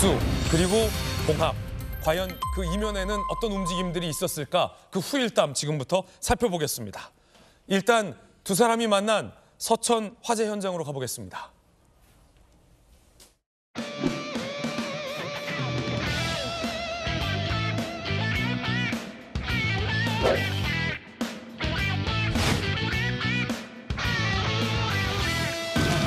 복수 그리고 봉합 과연 그 이면에는 어떤 움직임들이 있었을까 그 후일담 지금부터 살펴보겠습니다. 일단 두 사람이 만난 서천 화재 현장으로 가보겠습니다.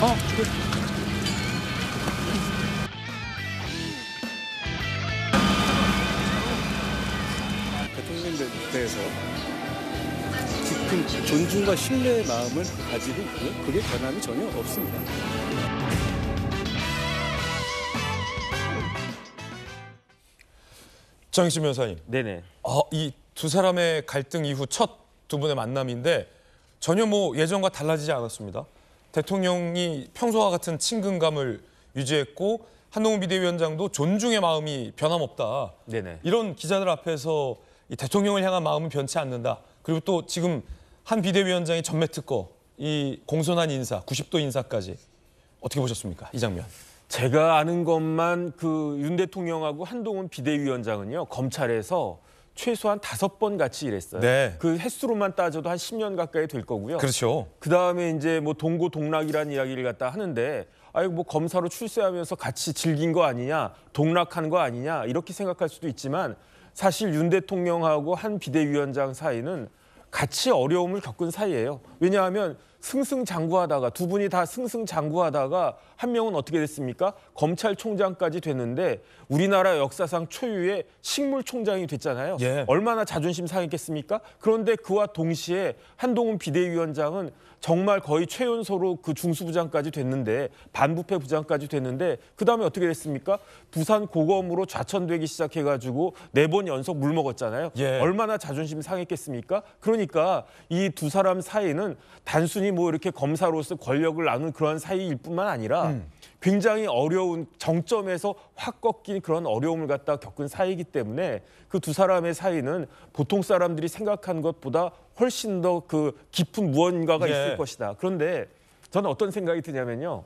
어, 그... 깊은 존중과 신뢰의 마음을 가지고 있고요. 그게 변함이 전혀 없습니다. 장희수 변사님. 네네. 아, 이두 사람의 갈등 이후 첫 두 분의 만남인데 전혀 뭐 예전과 달라지지 않았습니다. 대통령이 평소와 같은 친근감을 유지했고 한동훈 비대위원장도 존중의 마음이 변함없다. 네네. 이런 기자들 앞에서 이 대통령을 향한 마음은 변치 않는다. 그리고 또 지금 한 비대위원장이 전매 특허, 이 공손한 인사, 90도 인사까지 어떻게 보셨습니까? 이 장면. 제가 아는 것만 그 윤 대통령하고 한동훈 비대위원장은요 검찰에서 최소한 다섯 번 같이 일했어요. 네. 그 횟수로만 따져도 한 10년 가까이 될 거고요. 그렇죠. 그 다음에 이제 뭐 동고 동락이라는 이야기를 갖다 하는데 아유 뭐 검사로 출세하면서 같이 즐긴 거 아니냐, 동락한 거 아니냐 이렇게 생각할 수도 있지만 사실 윤 대통령하고 한 비대위원장 사이는 같이 어려움을 겪은 사이예요. 왜냐하면 승승장구하다가 두 분이 다 승승장구하다가 한 명은 어떻게 됐습니까? 검찰총장까지 됐는데 우리나라 역사상 초유의 식물총장이 됐잖아요. 예. 얼마나 자존심 상했겠습니까? 그런데 그와 동시에 한동훈 비대위원장은 정말 거의 최연소로 그 중수부장까지 됐는데 반부패 부장까지 됐는데 그 다음에 어떻게 됐습니까? 부산 고검으로 좌천되기 시작해가지고 네 번 연속 물 먹었잖아요. 예. 얼마나 자존심 상했겠습니까? 그러니까 이 두 사람 사이는 보면은 단순히 뭐 이렇게 검사로서 권력을 나눈 그런 사이일 뿐만 아니라 음. 굉장히 어려운 정점에서 확 꺾인 그런 어려움을 갖다 겪은 사이이기 때문에 그 두 사람의 사이는 보통 사람들이 생각한 것보다 훨씬 더 그 깊은 무언가가 네. 있을 것이다. 그런데 저는 어떤 생각이 드냐면요.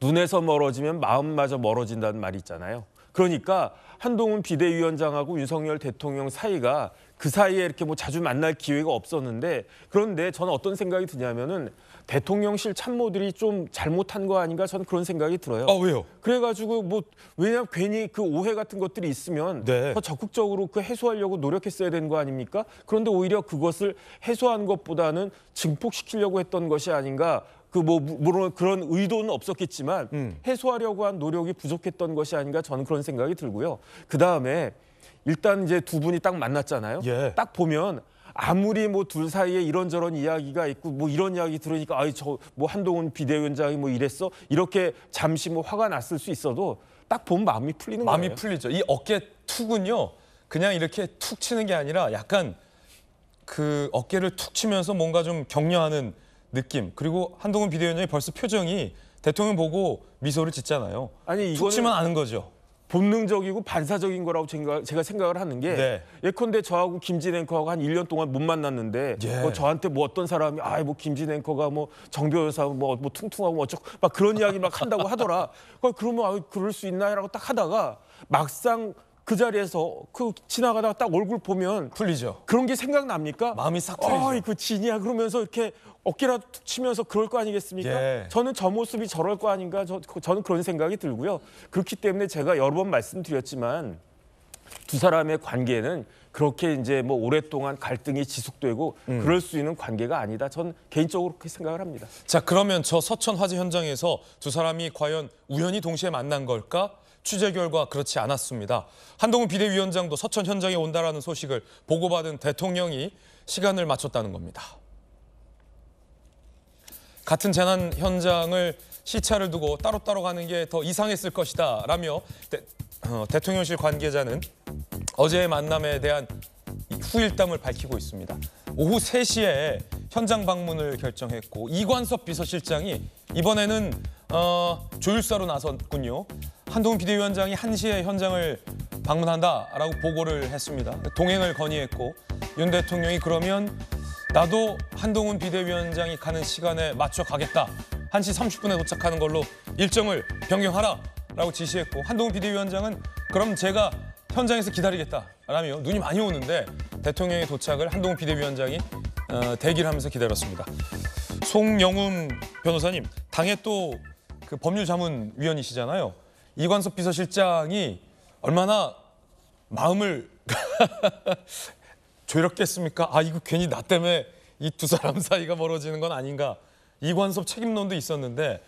눈에서 멀어지면 마음마저 멀어진다는 말이 있잖아요. 그러니까 한동훈 비대위원장하고 윤석열 대통령 사이가 그 사이에 이렇게 뭐 자주 만날 기회가 없었는데 그런데 저는 어떤 생각이 드냐면은 대통령실 참모들이 좀 잘못한 거 아닌가 저는 그런 생각이 들어요. 아 왜요? 그래가지고 뭐 왜냐면 괜히 그 오해 같은 것들이 있으면 네. 더 적극적으로 그 해소하려고 노력했어야 되는 거 아닙니까? 그런데 오히려 그것을 해소한 것보다는 증폭시키려고 했던 것이 아닌가 그뭐 물론 그런 의도는 없었겠지만 음. 해소하려고 한 노력이 부족했던 것이 아닌가 저는 그런 생각이 들고요. 그 다음에 일단 이제 두 분이 딱 만났잖아요. 예. 딱 보면 아무리 뭐 둘 사이에 이런저런 이야기가 있고 뭐 이런 이야기 들으니까 아이 저 뭐 한동훈 비대위원장이 뭐 이랬어 이렇게 잠시 뭐 화가 났을 수 있어도 딱 보면 마음이 풀리는 마음이 거예요. 풀리죠. 이 어깨 툭은요 그냥 이렇게 툭 치는 게 아니라 약간 그 어깨를 툭 치면서 뭔가 좀 격려하는 느낌 그리고 한동훈 비대위원장이 벌써 표정이 대통령 보고 미소를 짓잖아요. 아니 이거는 아는 거죠. 본능적이고 반사적인 거라고 제가 생각을 하는 게 네. 예컨대 저하고 김진 앵커하고 한 1년 동안 못 만났는데 예. 뭐 저한테 뭐 어떤 사람이 아이뭐 김진 앵커가 뭐 정교 여사 뭐, 뭐 퉁퉁하고 뭐 어쩌고 막 그런 이야기 막 한다고 하더라. 그러면 아 그럴 수 있나요라고 딱 하다가 막상 그 자리에서 그 지나가다가 딱 얼굴 보면 풀리죠. 그런 게 생각납니까? 마음이 싹 풀리죠. 아이 그 진이야 그러면서 이렇게 어깨라도 툭 치면서 그럴 거 아니겠습니까? 예. 저는 저 모습이 저럴 거 아닌가 저, 그, 저는 그런 생각이 들고요. 그렇기 때문에 제가 여러 번 말씀드렸지만 두 사람의 관계는 그렇게 이제 뭐 오랫동안 갈등이 지속되고 음. 그럴 수 있는 관계가 아니다. 전 개인적으로 그렇게 생각을 합니다. 자, 그러면 저 서천 화재 현장에서 두 사람이 과연 우연히 동시에 만난 걸까? 취재 결과 그렇지 않았습니다. 한동훈 비대위원장도 서천 현장에 온다라는 소식을 보고받은 대통령이 시간을 맞췄다는 겁니다. 같은 재난 현장을 시차를 두고 따로따로 가는 게 더 이상했을 것이다 라며 대, 어, 통령실 관계자는 어제의 만남에 대한 후일담을 밝히고 있습니다. 오후 3시에 현장 방문을 결정했고 이관섭 비서실장이 이번에는 어, 조율사로 나섰군요. 한동훈 비대위원장이 한시에 현장을 방문한다라고 보고를 했습니다. 동행을 건의했고 윤 대통령이 그러면 나도 한동훈 비대위원장이 가는 시간에 맞춰 가겠다. 한시 삼십 분에 도착하는 걸로 일정을 변경하라라고 지시했고 한동훈 비대위원장은 그럼 제가 현장에서 기다리겠다라며 눈이 많이 오는데 대통령의 도착을 한동훈 비대위원장이 어, 대기를 하면서 기다렸습니다. 송영음 변호사님, 당의 또그 법률자문위원이시잖아요. 이관섭 비서실장이 얼마나 마음을 조롭겠습니까아 이거 괜히 나 때문에 이 두 사람 사이가 멀어지는 건 아닌가. 이관섭 책임론도 있었는데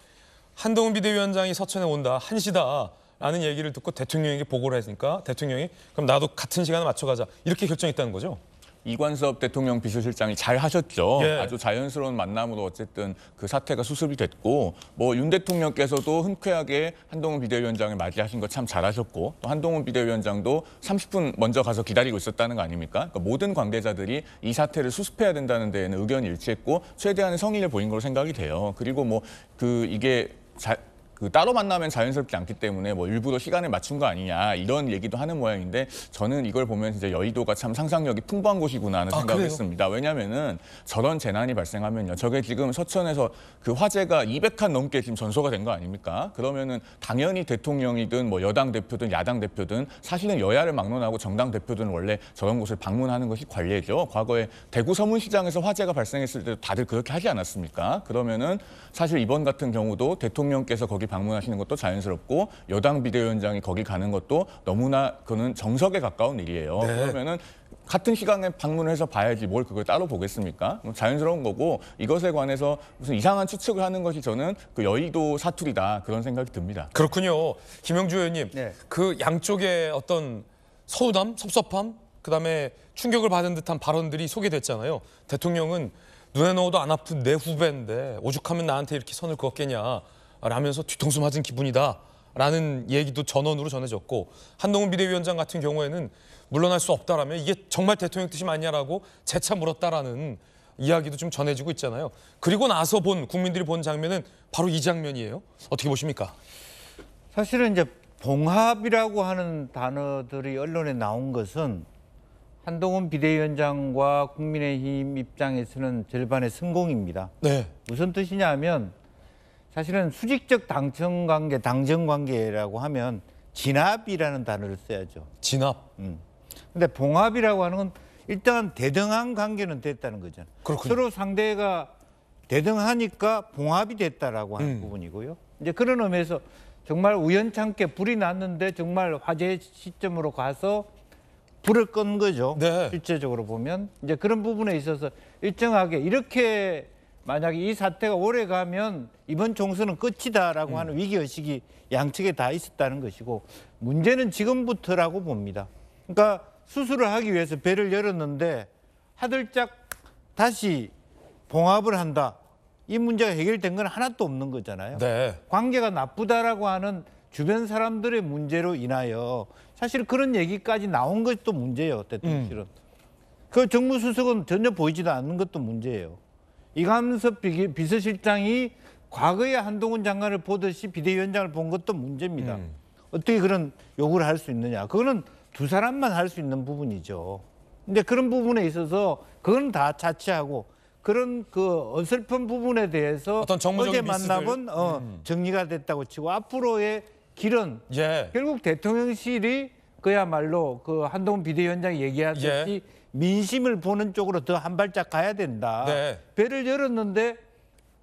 한동훈 비대위원장이 서천에 온다. 한시다. 라는 얘기를 듣고 대통령에게 보고를 했으니까 대통령이 그럼 나도 같은 시간에 맞춰가자. 이렇게 결정했다는 거죠. 이관섭 대통령 비서실장이 잘 하셨죠. 예. 아주 자연스러운 만남으로 어쨌든 그 사태가 수습이 됐고 뭐 윤 대통령께서도 흔쾌하게 한동훈 비대위원장을 맞이하신 거 참 잘하셨고 또 한동훈 비대위원장도 30분 먼저 가서 기다리고 있었다는 거 아닙니까? 그러니까 모든 관계자들이 이 사태를 수습해야 된다는 데에는 의견이 일치했고 최대한의 성의를 보인 걸로 생각이 돼요. 그리고 뭐 그 이게 자, 그 따로 만나면 자연스럽지 않기 때문에 뭐 일부러 시간을 맞춘 거 아니냐 이런 얘기도 하는 모양인데 저는 이걸 보면 진짜 여의도가 참 상상력이 풍부한 곳이구나 하는 아, 생각을 했습니다. 왜냐하면 저런 재난이 발생하면요. 저게 지금 서천에서 그 화재가 200칸 넘게 지금 전소가 된 거 아닙니까? 그러면은 당연히 대통령이든 뭐 여당 대표든 야당 대표든 사실은 여야를 막론하고 정당 대표든 원래 저런 곳을 방문하는 것이 관례죠. 과거에 대구 서문시장에서 화재가 발생했을 때도 다들 그렇게 하지 않았습니까? 그러면은 사실 이번 같은 경우도 대통령께서 거기 방문하시는 것도 자연스럽고 여당 비대위원장이 거기 가는 것도 너무나 그는 정석에 가까운 일이에요. 네. 그러면은 같은 시간에 방문해서 봐야지 뭘 그걸 따로 보겠습니까? 뭐 자연스러운 거고 이것에 관해서 무슨 이상한 추측을 하는 것이 저는 그 여의도 사투리다 그런 생각이 듭니다. 그렇군요. 김영주 의원님, 네. 그 양쪽의 어떤 서우담, 섭섭함, 그다음에 충격을 받은 듯한 발언들이 소개됐잖아요. 대통령은 눈에 넣어도 안 아픈 내 후배인데 오죽하면 나한테 이렇게 선을 그었겠냐. 라면서 뒤통수 맞은 기분이다. 라는 얘기도 전원으로 전해졌고 한동훈 비대위원장 같은 경우에는 물러날 수 없다라며 이게 정말 대통령 뜻이 맞냐라고 재차 물었다라는 이야기도 좀 전해지고 있잖아요. 그리고 나서 본 국민들이 본 장면은 바로 이 장면이에요. 어떻게 보십니까? 사실은 이제 봉합이라고 하는 단어들이 언론에 나온 것은 한동훈 비대위원장과 국민의힘 입장에서는 절반의 성공입니다. 네. 무슨 뜻이냐면 사실은 수직적 당청 관계, 당정 관계라고 하면 진압이라는 단어를 써야죠. 진압. 음. 근데 봉합이라고 하는 건 일단 대등한 관계는 됐다는 거죠 그렇군요. 서로 상대가 대등하니까 봉합이 됐다라고 하는 음. 부분이고요. 이제 그런 의미에서 정말 우연찮게 불이 났는데 정말 화재 시점으로 가서 불을 끈 거죠. 네. 실제적으로 보면 이제 그런 부분에 있어서 일정하게 이렇게 만약에 이 사태가 오래 가면 이번 총선은 끝이다라고 음. 하는 위기의식이 양측에 다 있었다는 것이고 문제는 지금부터라고 봅니다. 그러니까 수술을 하기 위해서 배를 열었는데 하들짝 다시 봉합을 한다. 이 문제가 해결된 건 하나도 없는 거잖아요. 네. 관계가 나쁘다라고 하는 주변 사람들의 문제로 인하여 사실 그런 얘기까지 나온 것도 문제예요. 어쨌든 음. 실은. 그 정무수석은 전혀 보이지도 않는 것도 문제예요. 이감섭 비서실장이 과거에 한동훈 장관을 보듯이 비대위원장을 본 것도 문제입니다. 음. 어떻게 그런 요구를 할 수 있느냐. 그거는 두 사람만 할 수 있는 부분이죠. 근데 그런 부분에 있어서 그건 다 자치하고 그런 그 어설픈 부분에 대해서 어제 만나본 어, 음. 정리가 됐다고 치고 앞으로의 길은 예. 결국 대통령실이 그야말로 그 한동훈 비대위원장이 얘기하듯이 예. 민심을 보는 쪽으로 더 한 발짝 가야 된다. 네. 배를 열었는데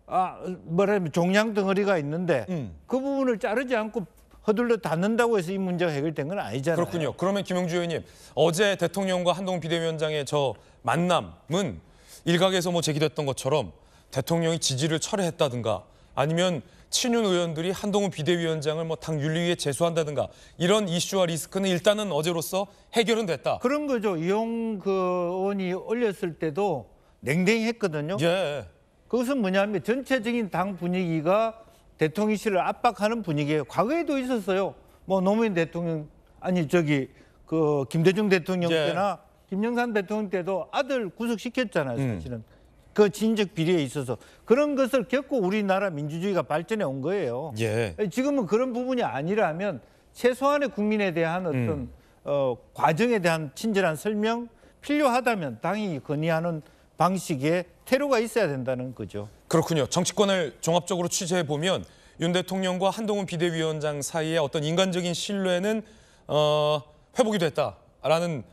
아 뭐라면 종양 덩어리가 있는데 음. 그 부분을 자르지 않고 허들러 닫는다고 해서 이 문제가 해결된 건 아니잖아요. 그렇군요. 그러면 김용주 의원님 어제 대통령과 한동훈 비대위원장의 저 만남은 일각에서 뭐 제기됐던 것처럼 대통령이 지지를 철회했다든가 아니면 친윤 의원들이 한동훈 비대위원장을 뭐 당 윤리위에 제소한다든가 이런 이슈와 리스크는 일단은 어제로서 해결은 됐다. 그런 거죠. 이용 그 의원이 올렸을 때도 냉랭히 했거든요. 예. 그것은 뭐냐면 전체적인 당 분위기가 대통령실을 압박하는 분위기예요. 과거에도 있었어요. 뭐 노무현 대통령 아니 저기 그 김대중 대통령 예. 때나 김영삼 대통령 때도 아들 구속시켰잖아요, 음. 사실은. 음. 그 진적 비리에 있어서 그런 것을 겪고 우리나라 민주주의가 발전해 온 거예요. 예. 지금은 그런 부분이 아니라면 최소한의 국민에 대한 음. 어떤 음. 어, 과정에 대한 친절한 설명 필요하다면 당이 건의하는 방식의 태로가 있어야 된다는 거죠. 그렇군요. 정치권을 종합적으로 취재해 보면 윤 대통령과 한동훈 비대위원장 사이의 어떤 인간적인 신뢰는 어, 회복이 됐다라는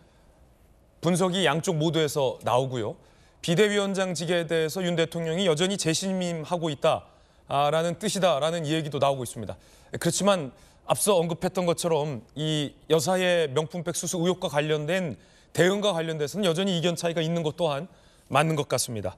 분석이 양쪽 모두에서 나오고요. 비대위원장직에 대해서 윤 대통령이 여전히 재신임하고 있다라는 뜻이다라는 얘기도 나오고 있습니다. 그렇지만 앞서 언급했던 것처럼 이 여사의 명품백 수수 의혹과 관련된 대응과 관련돼서는 여전히 이견 차이가 있는 것 또한 맞는 것 같습니다.